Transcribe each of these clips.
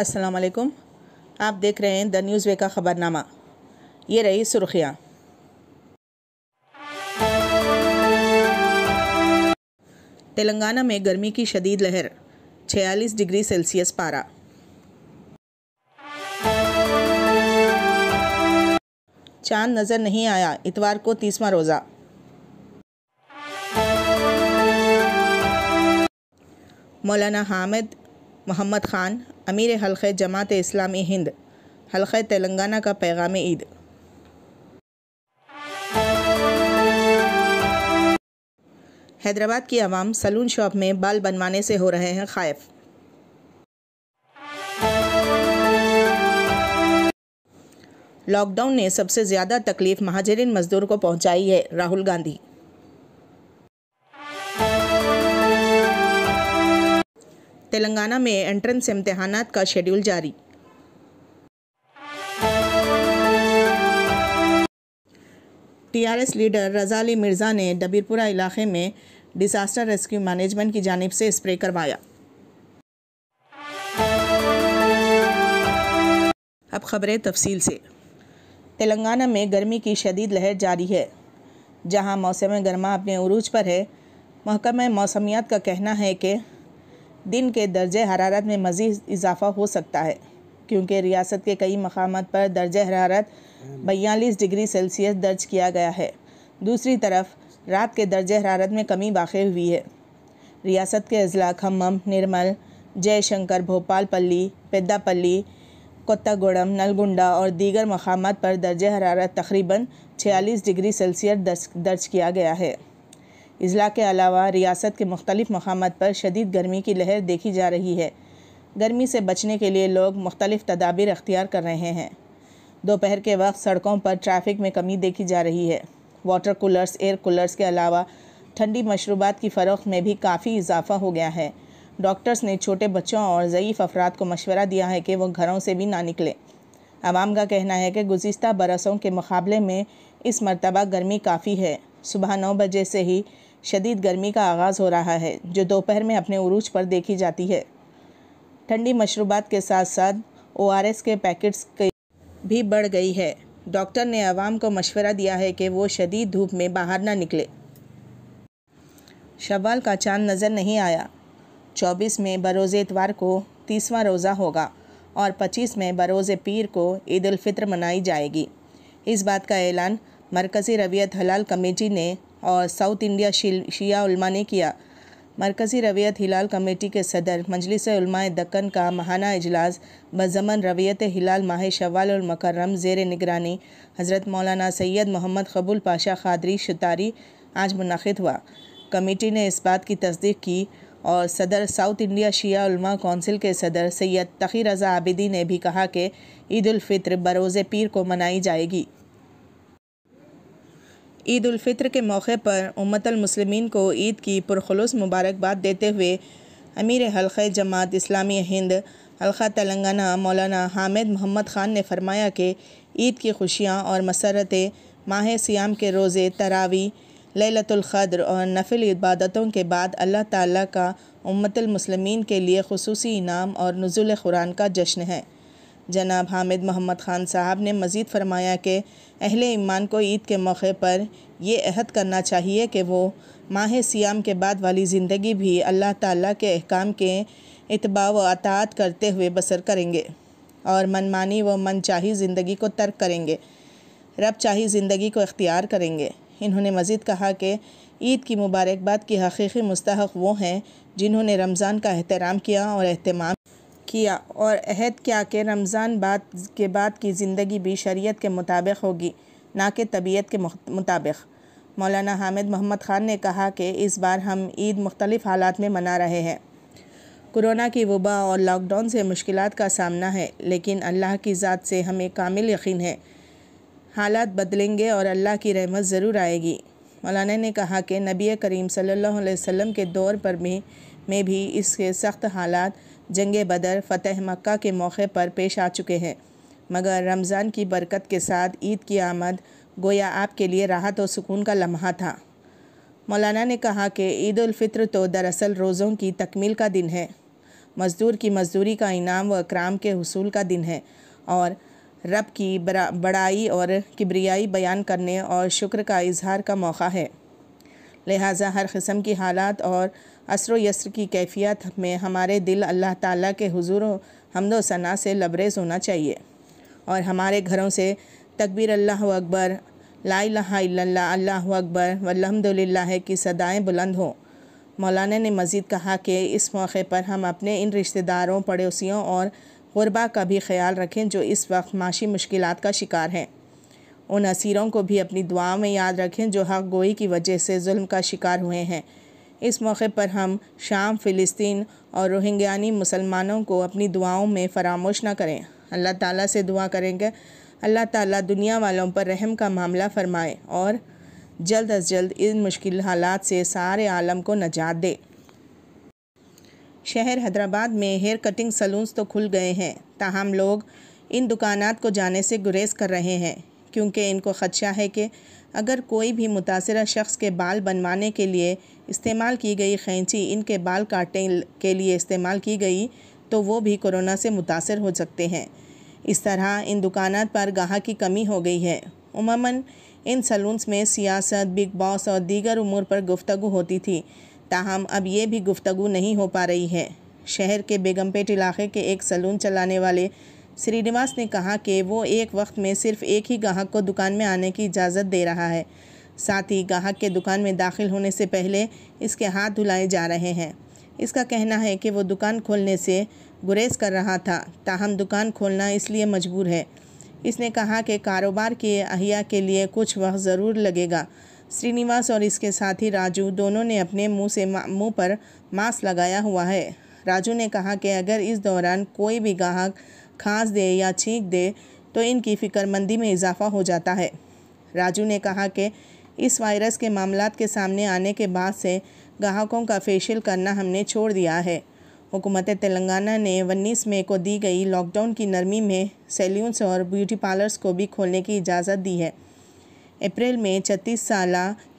अस्सलाम वालेकुम आप देख रहे हैं द न्यूज़ वे का ख़बरनामा ये रही सुर्खियाँ तेलंगाना में गर्मी की शदीद लहर 46 डिग्री सेल्सियस पारा चांद नज़र नहीं आया इतवार को तीसवा रोज़ा मौलाना हामिद मोहम्मद ख़ान अमीर हल्क जमात इस्लामी हिंद हल्क तेलंगाना का पैगाम ईद हैदराबाद की आवाम सलून शॉप में बाल बनवाने से हो रहे हैं खायफ लॉकडाउन ने सबसे ज़्यादा तकलीफ महाजरीन मजदूर को पहुंचाई है राहुल गांधी तेलंगाना में एंट्रेंस इम्तहान का शेड्यूल जारी टीआरएस लीडर रजाली मिर्ज़ा ने डबीरपुरा इलाके में डिज़ास्टर रेस्क्यू मैनेजमेंट की जानब से स्प्रे करवाया अब खबरें तफसील से तेलंगाना में गर्मी की शदीद लहर जारी है जहां मौसम गर्मा अपने अरूज पर है महकमे मौसमियात का कहना है कि दिन के दर्ज हरारत में मज़ीद इजाफा हो सकता है क्योंकि रियासत के कई मकाम पर दर्ज हरारत बयालीस डिग्री सेल्सियस दर्ज किया गया है दूसरी तरफ रात के दर्ज हरारत में कमी वाक़ हुई है रियासत के अजला खम्मम निर्मल जयशंकर भोपाल पल्ली पेद्दापल्ली कोत्तागुड़म नलगुंडा और दीगर मकाम पर दर्ज हरारत तकरीबन 46 डिग्री सेल्सियस दर्ज किया गया है अजला के अलावा रियासत के मुख्तलिफ़ मकाम पर शदीद गर्मी की लहर देखी जा रही है गर्मी से बचने के लिए लोग मुख्तलिफ़ तदाबीर अख्तियार कर रहे हैं दोपहर के वक्त सड़कों पर ट्रैफिक में कमी देखी जा रही है वाटर कूलर्स एयर कूलर्स के अलावा ठंडी मशरूबात की फ़रोख में भी काफ़ी इजाफा हो गया है डॉक्टर्स ने छोटे बच्चों और ज़यीफ़ अफराद को मशवरा दिया है कि वो घरों से भी ना निकलें आवाम का कहना है कि गुज्त बरसों के मुकाबले में इस मरतबा गर्मी काफ़ी है सुबह नौ बजे से ही शदीद गर्मी का आगाज़ हो रहा है जो दोपहर में अपने उरूज पर देखी जाती है ठंडी मशरूबात के साथ साथ ओ के पैकेट्स की भी बढ़ गई है डॉक्टर ने आवाम को मशवरा दिया है कि वो शदीद धूप में बाहर ना निकले शवाल का चांद नज़र नहीं आया चौबीस में बरोज़ इतवार को तीसवा रोज़ा होगा और पच्चीस में बरोज़ पीर को ईद मनाई जाएगी इस बात का ऐलान मरकज़ी रवियत हलाल कमेटी ने और साउथ इंडिया शिया उलमा ने किया मरकज़ी रवियत हिलाल कमेटी के सदर मजलिस दक्कन का महाना इजलास बजमन रवियत हिलाल माह शवाल और मकर्रम जेर निगरानी हज़रत मौलाना सैयद मोहम्मद कबूल पाशा खादरी शतारी आज मुनद हुआ कमेटी ने इस बात की तस्दीक की और सदर साउथ इंडिया शिया उलमा कौंसिल के सदर सैयद तखी रज़ा आबिदी ने भी कहा कि ईदालफ़ितर बरोज़ पीर को मनाई जाएगी ईद फितर के मौके पर उम्मतमसलिमिन को ईद की पुरखलूस मुबारकबाद देते हुए अमीर हल्क़ जमात इस्लामी हिंद हल्का तेलंगाना मौलाना हामिद मोहम्मद ख़ान ने फरमाया कि ईद की खुशियाँ और मसरतें माह सियाम के रोज़े तरावी लतुल्क़द्र और नफिल इबादतों के बाद अल्लाह ताला का उम्मतमसलिमिन के लिए खसूसी इनाम और नजुल कुरान का जश्न है जनाब हामिद मोहम्मद ख़ान साहब ने मज़ीद फरमाया कि अहल ईमान को ईद के मौके पर यह अहद करना चाहिए कि वो माह सियाम के बाद वाली ज़िंदगी भी अल्लाह ताला के अहकाम के इतबा व अतात करते हुए बसर करेंगे और मनमानी व मन चाही ज़िंदगी को तर्क करेंगे रब चाही ज़िंदगी को इख्तियार करेंगे इन्होंने मज़ीद कहा कि ईद की मुबारकबाद की हकीकी मुस्तक वो हैं जिन्होंने रमज़ान का एहतराम किया और अहतमाम किया और अहद किया कि रमज़ान बाद के बाद की ज़िंदगी भी शरीयत के मुताबिक होगी ना कि तबीयत के मुताबिक मौलाना हामिद मोहम्मद ख़ान ने कहा कि इस बार हम ईद मुख्तलिफ़ हालात में मना रहे हैं कोरोना की वबा और लॉकडाउन से मुश्किल का सामना है लेकिन अल्लाह की ज़ात से हमें कामिल यकीन है हालात बदलेंगे और अल्लाह की रहमत ज़रूर आएगी मौलाना ने कहा कि नबी करीम सल्लल्लाहु अलैहि वसल्लम के दौर पर भी में भी इसके सख्त हालात जंग बदर फतेह मक्का के मौके पर पेश आ चुके हैं मगर रमज़ान की बरकत के साथ ईद की आमद गोया आपके लिए राहत और सुकून का लम्हा था मौलाना ने कहा कि ईदालफ़ित्र तो दरअसल रोज़ों की तकमील का दिन है मज़दूर की मजदूरी का इनाम व अक्राम के हसूल का दिन है और रब की बड़ा बड़ाई और किबरियाई बयान करने और शुक्र का इजहार का मौका है लिहाजा हर किस्म की हालात और असर यसर की कैफियत में हमारे दिल अल्लाह ताला के हुजूर हमदो सना से लबरेज होना चाहिए और हमारे घरों से तकबीर अल्लाह अकबर ला अल्लाह अकबर वल्हमदिल्ला की सदाएँ बुलंद हों मौलाना ने मज़ीद कहा कि इस मौके पर हम अपने इन रिश्तेदारों पड़ोसियों और गुरबा का भी ख्याल रखें जो इस वक्त माशी मुश्किल का शिकार हैं उन असीरों को भी अपनी दुआ में याद रखें जो हक गोई की वजह से जुल्म का शिकार हुए हैं इस मौके पर हम शाम फ़िलिस्तीन और रोहिंग्यानी मुसलमानों को अपनी दुआओं में फरामोश ना करें अल्लाह ताला से दुआ करेंगे अल्लाह ताला दुनिया वालों पर रहम का मामला फरमाए और जल्द अज जल्द इन मुश्किल हालात से सारे आलम को नजात दे शहर हैदराबाद में हेयर कटिंग सलूस तो खुल गए हैं ताहम लोग इन दुकानात को जाने से गुरेज कर रहे हैं क्योंकि इनको खदशा है कि अगर कोई भी मुतासर शख्स के बाल बनवाने के लिए इस्तेमाल की गई खैंची इनके बाल काटने के लिए इस्तेमाल की गई तो वो भी कोरोना से मुतासर हो सकते हैं इस तरह इन दुकानात पर गाहक की कमी हो गई है उमूमा इन सलून्स में सियासत बिग बॉस और दीगर उमूर पर गुफ्तु होती थी ताहम अब ये भी गुफ्तु नहीं हो पा रही है शहर के बेगमपेट इलाके के एक सलून चलाने वाले श्रीनिवास ने कहा कि वो एक वक्त में सिर्फ एक ही ग्राहक को दुकान में आने की इजाज़त दे रहा है साथ ही गाहक के दुकान में दाखिल होने से पहले इसके हाथ धुलाए जा रहे हैं इसका कहना है कि वो दुकान खोलने से गुरेज कर रहा था ताहम दुकान खोलना इसलिए मजबूर है इसने कहा कि कारोबार के अहिया के लिए कुछ वक्त ज़रूर लगेगा श्रीनिवास और इसके साथी राजू दोनों ने अपने मुंह से मुंह पर मास्क लगाया हुआ है राजू ने कहा कि अगर इस दौरान कोई भी गाहक खांस दे या छींक दे तो इनकी फ़िक्रमंदी में इजाफा हो जाता है राजू ने कहा कि इस वायरस के मामला के सामने आने के बाद से ग्राहकों का फेशियल करना हमने छोड़ दिया है हुकूमत तेलंगाना ने उन्नीस मई को दी गई लॉकडाउन की नरमी में सैल्यून्स और ब्यूटी पार्लर्स को भी खोलने की इजाज़त दी है अप्रैल में छत्तीस साल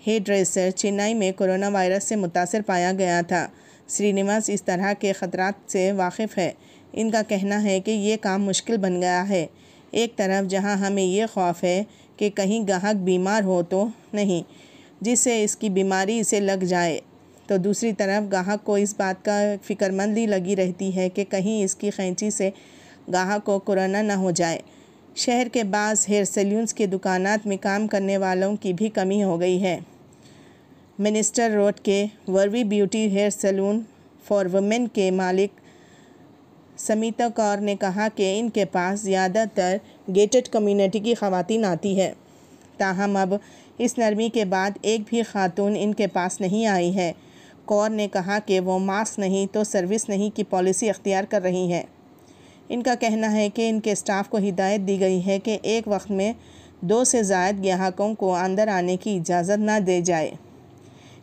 हेयर ड्रेसर चेन्नई में कोरोना वायरस से मुतासर पाया गया था श्रीनिवास इस तरह के खतरा से वाकिफ़ है इनका कहना है कि ये काम मुश्किल बन गया है एक तरफ जहां हमें ये खौफ है कि कहीं गाहक बीमार हो तो नहीं जिससे इसकी बीमारी इसे लग जाए तो दूसरी तरफ गाहक को इस बात का फ़िक्रमंदी लगी रहती है कि कहीं इसकी खैंची से गाहक को कोरोना ना हो जाए शहर के बाद हेयर सैल्यून्स की दुकानात में काम करने वालों की भी कमी हो गई है मिनिस्टर रोड के वर्वी beauty hair salon for women के मालिक समीता कौर ने कहा कि इनके पास ज़्यादातर गेटेड कम्युनिटी की खातन आती है ताहम अब इस नरमी के बाद एक भी खातून इनके पास नहीं आई है कौर ने कहा कि वो मास्क नहीं तो सर्विस नहीं की पॉलिसी अख्तियार कर रही हैं इनका कहना है कि इनके स्टाफ को हिदायत दी गई है कि एक वक्त में दो से जायद ग्राहकों को अंदर आने की इजाज़त ना दे जाए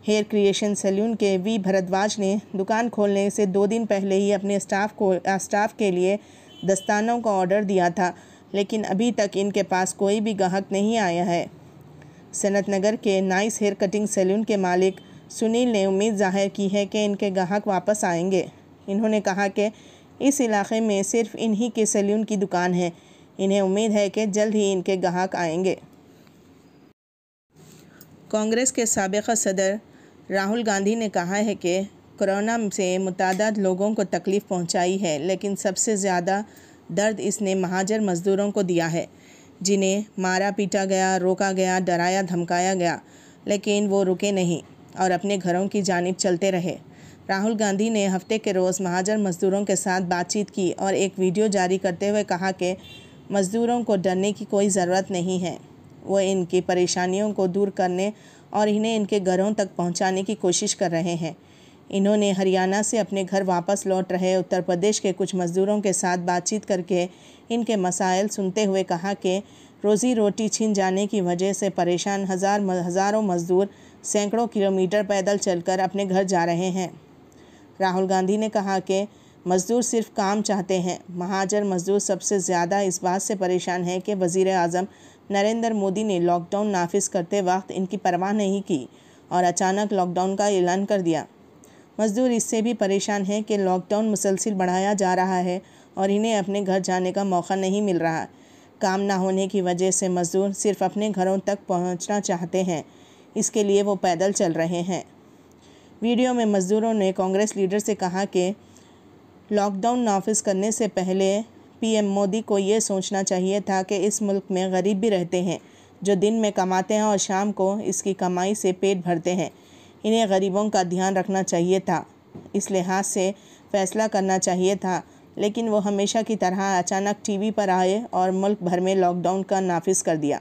हेयर क्रिएशन सैलून के वी भरद्वाज ने दुकान खोलने से दो दिन पहले ही अपने स्टाफ को स्टाफ के लिए दस्तानों का ऑर्डर दिया था लेकिन अभी तक इनके पास कोई भी ग्राहक नहीं आया है सनत नगर के नाइस हेयर कटिंग सैलून के मालिक सुनील ने उम्मीद जाहिर की है कि इनके ग्राहक वापस आएंगे इन्होंने कहा कि इस इलाके में सिर्फ इन्हीं के सैलून की दुकान है इन्हें उम्मीद है कि जल्द ही इनके ग्राहक आएंगे कांग्रेस के सबका सदर राहुल गांधी ने कहा है कि कोरोना से मुताद लोगों को तकलीफ़ पहुंचाई है लेकिन सबसे ज़्यादा दर्द इसने महाजर मज़दूरों को दिया है जिन्हें मारा पीटा गया रोका गया डराया धमकाया गया लेकिन वो रुके नहीं और अपने घरों की जानब चलते रहे राहुल गांधी ने हफ्ते के रोज़ महाजर मज़दूरों के साथ बातचीत की और एक वीडियो जारी करते हुए कहा कि मज़दूरों को डरने की कोई ज़रूरत नहीं है वो इनकी परेशानियों को दूर करने और इन्हें इनके घरों तक पहुंचाने की कोशिश कर रहे हैं इन्होंने हरियाणा से अपने घर वापस लौट रहे उत्तर प्रदेश के कुछ मज़दूरों के साथ बातचीत करके इनके मसाइल सुनते हुए कहा कि रोज़ी रोटी छीन जाने की वजह से परेशान हज़ार हज़ारों मज़दूर सैकड़ों किलोमीटर पैदल चलकर अपने घर जा रहे हैं राहुल गांधी ने कहा कि मज़दूर सिर्फ काम चाहते हैं महाजर मज़दूर सबसे ज़्यादा इस बात से परेशान है कि वज़ी अजम नरेंद्र मोदी ने लॉकडाउन नाफिज करते वक्त इनकी परवाह नहीं की और अचानक लॉकडाउन का ऐलान कर दिया मज़दूर इससे भी परेशान हैं कि लॉकडाउन मुसलसिल बढ़ाया जा रहा है और इन्हें अपने घर जाने का मौका नहीं मिल रहा काम ना होने की वजह से मज़दूर सिर्फ अपने घरों तक पहुंचना चाहते हैं इसके लिए वो पैदल चल रहे हैं वीडियो में मज़दूरों ने कांग्रेस लीडर से कहा कि लॉकडाउन नाफिज करने से पहले पीएम मोदी को ये सोचना चाहिए था कि इस मुल्क में गरीब भी रहते हैं जो दिन में कमाते हैं और शाम को इसकी कमाई से पेट भरते हैं इन्हें गरीबों का ध्यान रखना चाहिए था इस लिहाज से फैसला करना चाहिए था लेकिन वो हमेशा की तरह अचानक टीवी पर आए और मुल्क भर में लॉकडाउन का नाफिज कर दिया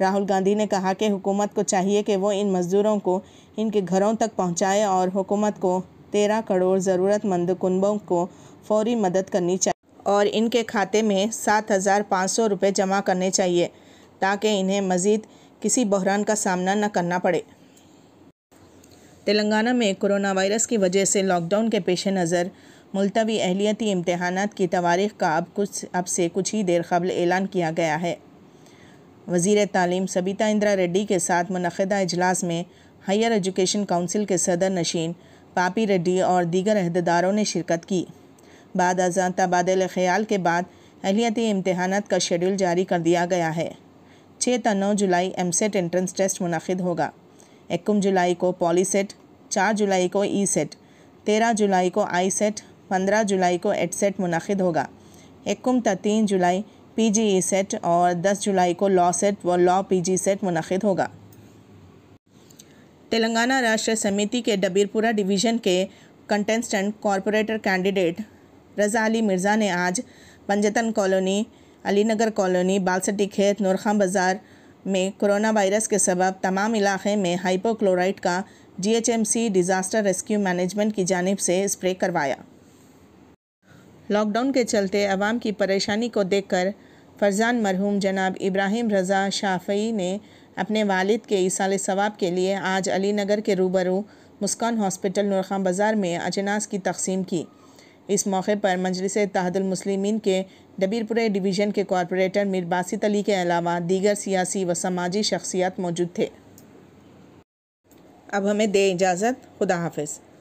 राहुल गांधी ने कहा कि हुकूमत को चाहिए कि वो इन मज़दूरों को इनके घरों तक पहुंचाए और हुकूमत को तेरह करोड़ ज़रूरतमंद कुनबों को फौरी मदद करनी चाहिए और इनके खाते में सात हज़ार पाँच सौ रुपये जमा करने चाहिए ताकि इन्हें मज़ीद किसी बहरान का सामना न करना पड़े तेलंगाना में कोरोना वायरस की वजह से लॉकडाउन के पेश नज़र मुलतवी अहलियती इम्तहान की तवारीख का अब कुछ अब से कुछ ही देर कबल ऐलान किया गया है वजीर तालीम सबीता इंदिरा रेड्डी के साथ मनदा अजलास में हायर एजुकेशन काउंसिल के सदर नशीन पापी रेड्डी और दीगर अहदेदारों ने शिरकत की बाद अजा तबादल ख्याल के बाद अहलियती इम्तहान का शेड्यूल जारी कर दिया गया है छः त नौ जुलाई एम सेट एंट्रेंस टेस्ट मुनद होगा इक्कीस जुलाई को पॉली सेट चार जुलाई को ई e सेट तेरह जुलाई को आई सेट पंद्रह जुलाई को एड सेट मुनद होगा इक्कीस तीन जुलाई पी जी ई सेट और दस जुलाई को लॉ सेट व लॉ पी जी सेट मुनद होगा तेलंगाना राष्ट्र समिति के डबीरपुरा डिवीज़न के contestant corporator candidate Raza Ali Mirza ने आज पंजतन कॉलोनी अलीनगर कॉलोनी बालसटी खेत नूरखां बाज़ार में कोरोना वायरस के सबब तमाम इलाक़े में हाइपोक्लोराइड का जीएचएमसी डिज़ास्टर रेस्क्यू मैनेजमेंट की जानब से स्प्रे करवाया लॉकडाउन के चलते अवाम की परेशानी को देखकर फरजान मरहूम जनाब इब्राहिम रज़ा शाफी ने अपने वालिद के ईसाल सवाब के लिए आज अली नगर के रूबरू मुस्कान हॉस्पिटल नुरखा बाज़ार में अजनास की तकसीम की इस मौके पर मजलिस तहदलमसलिमिन के डबीरपुरे डिवीज़न के कॉरपोरेटर मीर बासित अली के अलावा दीगर सियासी व समाजी शख्सियात मौजूद थे अब हमें दे इजाज़त खुदा हाफिज़